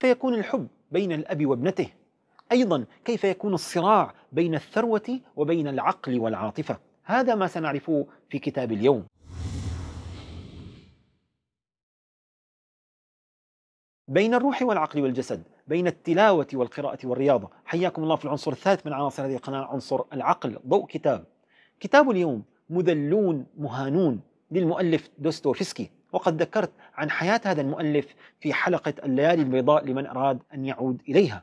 فيكون الحب بين الأب وابنته أيضا كيف يكون الصراع بين الثروة وبين العقل والعاطفة هذا ما سنعرفه في كتاب اليوم بين الروح والعقل والجسد بين التلاوة والقراءة والرياضة حياكم الله في العنصر الثالث من عناصر هذه القناة عنصر العقل ضوء كتاب كتاب اليوم مذلون مهانون للمؤلف دوستويفسكي وقد ذكرت عن حياة هذا المؤلف في حلقة الليالي البيضاء لمن أراد أن يعود إليها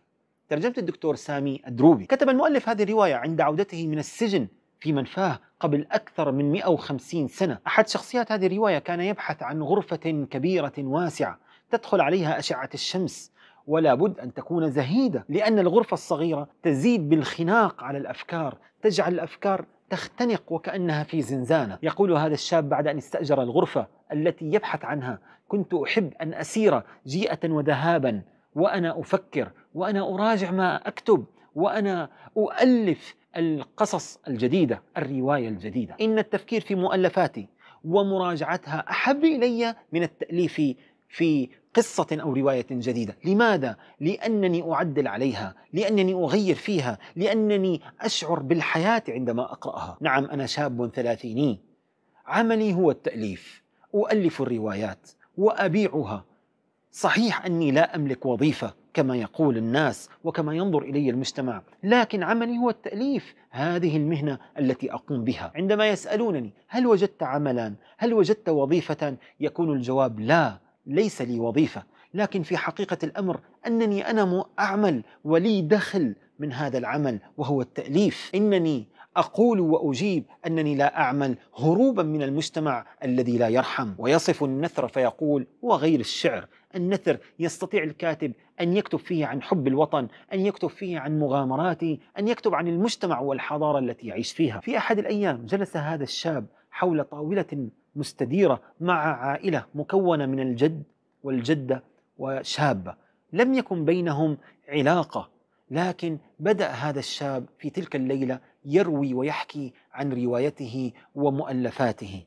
ترجمة الدكتور سامي الدروبي كتب المؤلف هذه الرواية عند عودته من السجن في منفاه قبل أكثر من 150 سنة أحد شخصيات هذه الرواية كان يبحث عن غرفة كبيرة واسعة تدخل عليها أشعة الشمس ولا بد أن تكون زهيدة لأن الغرفة الصغيرة تزيد بالخناق على الأفكار تجعل الأفكار تختنق وكأنها في زنزانة يقول هذا الشاب بعد أن استأجر الغرفة التي يبحث عنها كنت أحب أن أسير جيئة وذهابا وأنا أفكر وأنا أراجع ما أكتب وأنا أؤلف القصص الجديدة الرواية الجديدة إن التفكير في مؤلفاتي ومراجعتها أحب إلي من التأليف في قصة أو رواية جديدة لماذا؟ لأنني أعدل عليها لأنني أغير فيها لأنني أشعر بالحياة عندما أقرأها نعم أنا شاب ثلاثيني عملي هو التأليف أؤلف الروايات وأبيعها صحيح أني لا أملك وظيفة كما يقول الناس وكما ينظر إلي المجتمع لكن عملي هو التأليف هذه المهنة التي أقوم بها عندما يسألونني هل وجدت عملا؟ هل وجدت وظيفة؟ يكون الجواب لا ليس لي وظيفة لكن في حقيقة الأمر أنني أنا أعمل ولي دخل من هذا العمل وهو التأليف إنني أقول وأجيب أنني لا أعمل هروبا من المجتمع الذي لا يرحم ويصف النثر فيقول وغير الشعر النثر يستطيع الكاتب أن يكتب فيه عن حب الوطن أن يكتب فيه عن مغامراته أن يكتب عن المجتمع والحضارة التي يعيش فيها في أحد الأيام جلس هذا الشاب حول طاولة مستديرة مع عائلة مكونة من الجد والجدة وشابة لم يكن بينهم علاقة لكن بدأ هذا الشاب في تلك الليلة يروي ويحكي عن روايته ومؤلفاته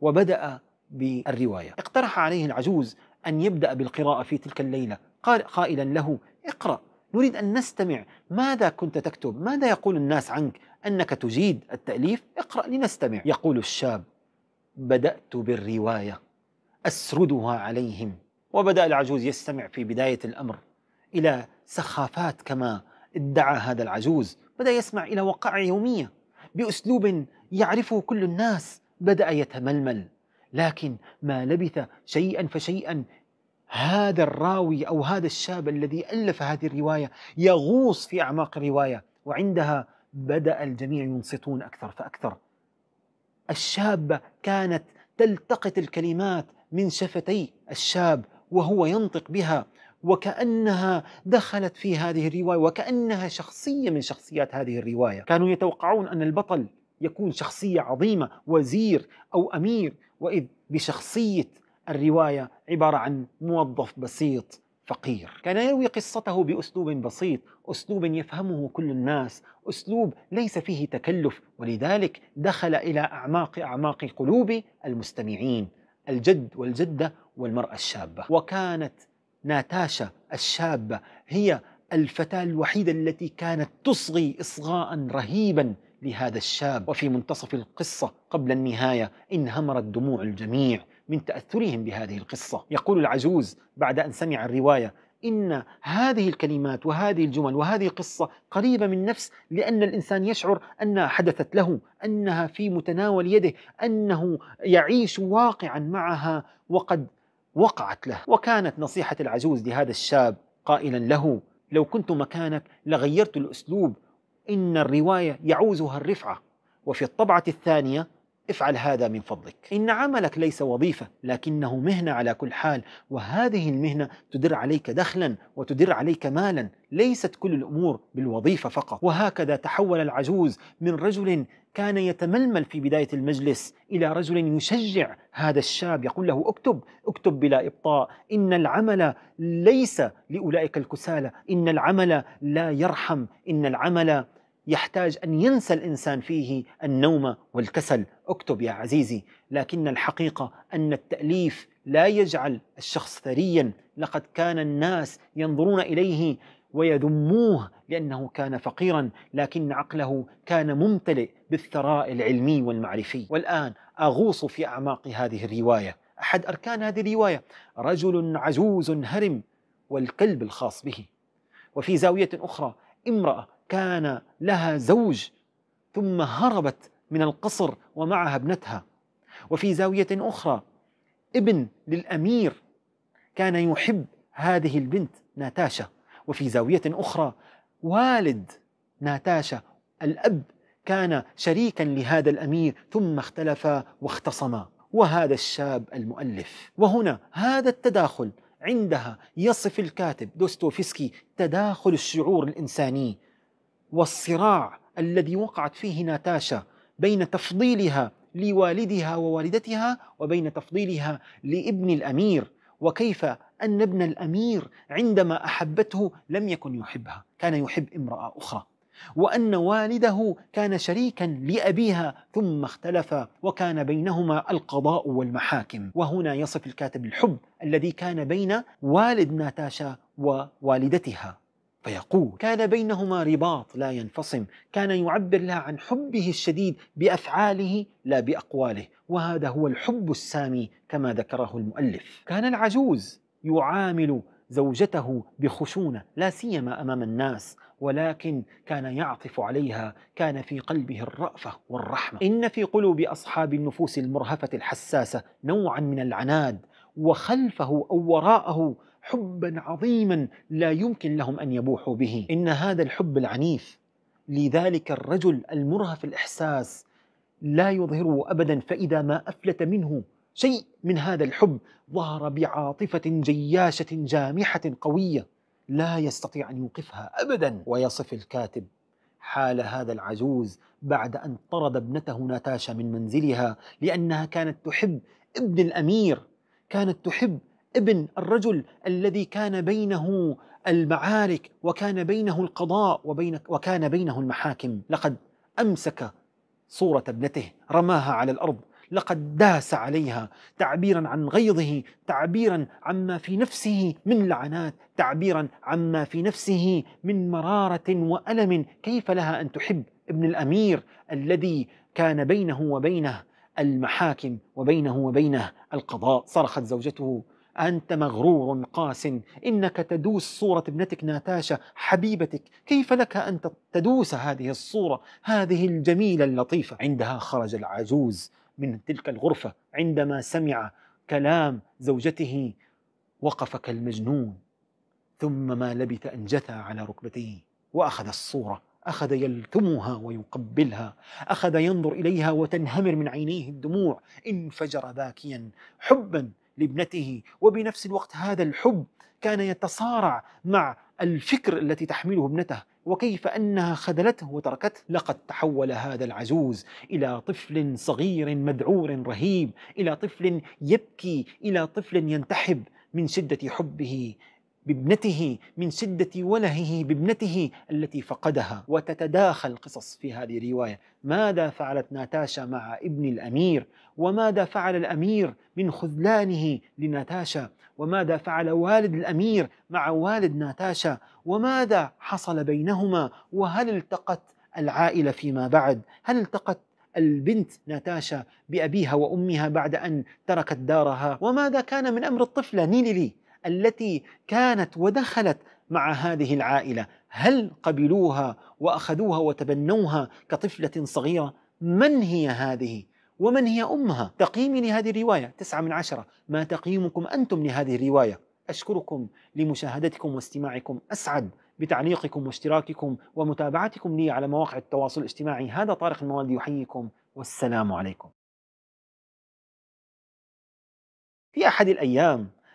وبدأ بالرواية اقترح عليه العجوز أن يبدأ بالقراءة في تلك الليلة قال قائلا له اقرأ نريد أن نستمع ماذا كنت تكتب ماذا يقول الناس عنك أنك تجيد التأليف اقرأ لنستمع يقول الشاب بدأت بالرواية أسردها عليهم وبدأ العجوز يستمع في بداية الأمر إلى سخافات كما ادعى هذا العجوز بدأ يسمع إلى وقائع يومية بأسلوب يعرفه كل الناس بدأ يتململ لكن ما لبث شيئا فشيئا هذا الراوي أو هذا الشاب الذي ألف هذه الرواية يغوص في أعماق الرواية وعندها بدأ الجميع ينصتون أكثر فأكثر الشابة كانت تلتقط الكلمات من شفتي الشاب وهو ينطق بها وكأنها دخلت في هذه الرواية وكأنها شخصية من شخصيات هذه الرواية كانوا يتوقعون أن البطل يكون شخصية عظيمة وزير أو أمير وإذ بشخصية الرواية عبارة عن موظف بسيط فقير كان يروي قصته بأسلوب بسيط أسلوب يفهمه كل الناس أسلوب ليس فيه تكلف ولذلك دخل إلى أعماق أعماق قلوب المستمعين الجد والجدة والمرأة الشابة وكانت ناتاشا الشابة هي الفتاة الوحيدة التي كانت تصغي إصغاء رهيبا لهذا الشاب وفي منتصف القصة قبل النهاية انهمرت دموع الجميع من تأثرهم بهذه القصة يقول العجوز بعد أن سمع الرواية إن هذه الكلمات وهذه الجمل وهذه القصة قريبة من نفس لأن الإنسان يشعر أنها حدثت له أنها في متناول يده أنه يعيش واقعا معها وقد وقعت له وكانت نصيحة العجوز لهذا الشاب قائلا له لو كنت مكانك لغيرت الأسلوب إن الرواية يعوزها الرفعة وفي الطبعة الثانية افعل هذا من فضلك إن عملك ليس وظيفة لكنه مهنة على كل حال وهذه المهنة تدر عليك دخلا وتدر عليك مالا ليست كل الأمور بالوظيفة فقط وهكذا تحول العجوز من رجل كان يتململ في بداية المجلس إلى رجل يشجع هذا الشاب يقول له اكتب اكتب بلا إبطاء إن العمل ليس لأولئك الكسالى إن العمل لا يرحم إن العمل يحتاج أن ينسى الإنسان فيه النوم والكسل اكتب يا عزيزي لكن الحقيقة أن التأليف لا يجعل الشخص ثريا لقد كان الناس ينظرون إليه ويذموه لأنه كان فقيرا لكن عقله كان ممتلئ بالثراء العلمي والمعرفي والآن أغوص في أعماق هذه الرواية أحد أركان هذه الرواية رجل عجوز هرم والكلب الخاص به وفي زاوية أخرى امرأة كان لها زوج ثم هربت من القصر ومعها ابنتها وفي زاوية أخرى ابن للأمير كان يحب هذه البنت ناتاشا وفي زاوية أخرى والد ناتاشا الأب كان شريكا لهذا الأمير ثم اختلفا واختصما وهذا الشاب المؤلف وهنا هذا التداخل عندها يصف الكاتب دوستويفسكي تداخل الشعور الانساني والصراع الذي وقعت فيه ناتاشا بين تفضيلها لوالدها ووالدتها وبين تفضيلها لابن الامير وكيف ان ابن الامير عندما احبته لم يكن يحبها كان يحب امراه اخرى وأن والده كان شريكا لأبيها ثم اختلفا وكان بينهما القضاء والمحاكم وهنا يصف الكاتب الحب الذي كان بين والد ناتاشا ووالدتها فيقول كان بينهما رباط لا ينفصم كان يعبر لها عن حبه الشديد بأفعاله لا بأقواله وهذا هو الحب السامي كما ذكره المؤلف كان العجوز يعامل زوجته بخشونه لا سيما امام الناس ولكن كان يعطف عليها كان في قلبه الرأفة والرحمة إن في قلوب أصحاب النفوس المرهفة الحساسة نوعا من العناد وخلفه أو وراءه حبا عظيما لا يمكن لهم أن يبوحوا به إن هذا الحب العنيف لذلك الرجل المرهف الإحساس لا يظهره أبدا فإذا ما أفلت منه شيء من هذا الحب ظهر بعاطفة جياشة جامحة قوية لا يستطيع أن يوقفها أبدا ويصف الكاتب حال هذا العجوز بعد أن طرد ابنته ناتاشا من منزلها لأنها كانت تحب ابن الأمير كانت تحب ابن الرجل الذي كان بينه المعارك وكان بينه القضاء وبين وكان بينه المحاكم لقد أمسك صورة ابنته رماها على الأرض لقد داس عليها تعبيرا عن غيظه تعبيرا عما في نفسه من لعنات تعبيرا عما في نفسه من مراره والم كيف لها ان تحب ابن الامير الذي كان بينه وبينه المحاكم وبينه وبينه القضاء صرخت زوجته أنت مغرور قاس إنك تدوس صورة ابنتك ناتاشا حبيبتك كيف لك أن تدوس هذه الصورة هذه الجميلة اللطيفة عندها خرج العجوز من تلك الغرفة عندما سمع كلام زوجته وقف كالمجنون ثم ما لبث أن جثى على ركبتيه وأخذ الصورة أخذ يلثمها ويقبلها أخذ ينظر إليها وتنهمر من عينيه الدموع انفجر باكيا حبا لابنته وبنفس الوقت هذا الحب كان يتصارع مع الفكر التي تحمله ابنته وكيف أنها خذلته وتركته لقد تحول هذا العجوز إلى طفل صغير مذعور رهيب إلى طفل يبكي إلى طفل ينتحب من شدة حبه بابنته من شدة ولهه بابنته التي فقدها وتتداخل قصص في هذه الرواية ماذا فعلت ناتاشا مع ابن الأمير وماذا فعل الأمير من خذلانه لناتاشا وماذا فعل والد الأمير مع والد ناتاشا وماذا حصل بينهما وهل التقت العائلة فيما بعد هل التقت البنت ناتاشا بأبيها وأمها بعد أن تركت دارها وماذا كان من أمر الطفلة نيلي لي التي كانت ودخلت مع هذه العائله هل قبلوها واخذوها وتبنوها كطفله صغيره من هي هذه ومن هي امها تقييمي لهذه الروايه تسعة من عشرة ما تقييمكم انتم لهذه الروايه اشكركم لمشاهدتكم واستماعكم اسعد بتعليقكم واشتراككم ومتابعتكم لي على مواقع التواصل الاجتماعي هذا طارق الموالد يحييكم والسلام عليكم في احد الايام